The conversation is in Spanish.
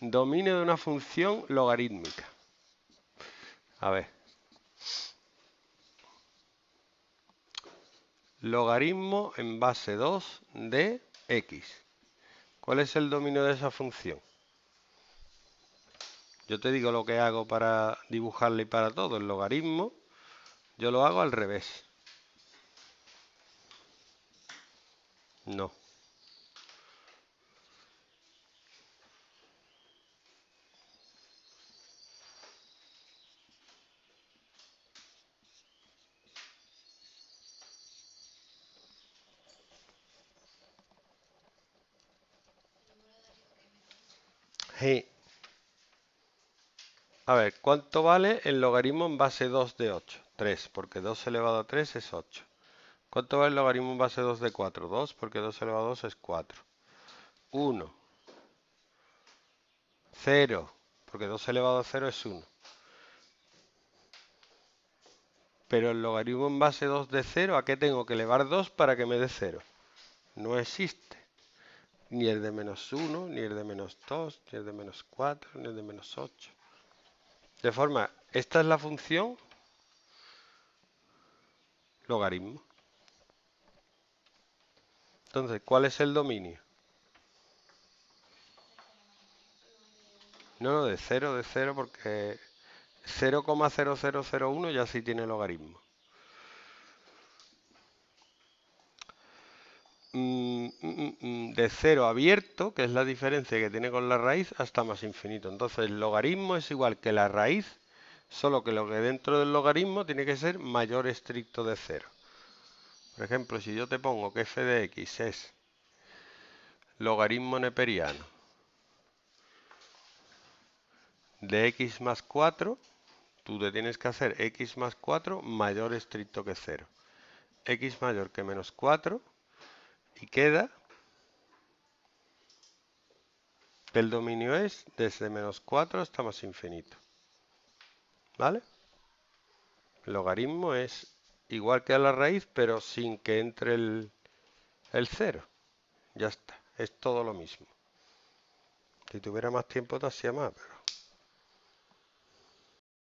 dominio de una función logarítmica. A ver. Logaritmo en base 2 de x. ¿Cuál es el dominio de esa función? Yo te digo lo que hago para dibujarle y para todo. El logaritmo yo lo hago al revés. No. A ver, ¿cuánto vale el logaritmo en base 2 de 8? 3, porque 2 elevado a 3 es 8. ¿Cuánto vale el logaritmo en base 2 de 4? 2, porque 2 elevado a 2 es 4. 1. 0, porque 2 elevado a 0 es 1. Pero el logaritmo en base 2 de 0, ¿a qué tengo que elevar 2 para que me dé 0? No existe ni el de menos 1, ni el de menos 2, ni el de menos 4, ni el de menos 8. De forma, esta es la función logaritmo. Entonces, ¿cuál es el dominio? No, no, de 0, de 0, porque 0,0001 ya sí tiene logaritmo. Mm, mm, mm, de 0 abierto, que es la diferencia que tiene con la raíz, hasta más infinito. Entonces el logaritmo es igual que la raíz, solo que lo que dentro del logaritmo tiene que ser mayor estricto de 0. Por ejemplo, si yo te pongo que f de x es logaritmo neperiano de x más 4, tú te tienes que hacer x más 4 mayor estricto que 0. x mayor que menos 4 y queda el dominio es desde menos 4 hasta más infinito. ¿Vale? El logaritmo es igual que a la raíz, pero sin que entre el, el Ya está, es todo lo mismo. Si tuviera más tiempo te hacía más, pero...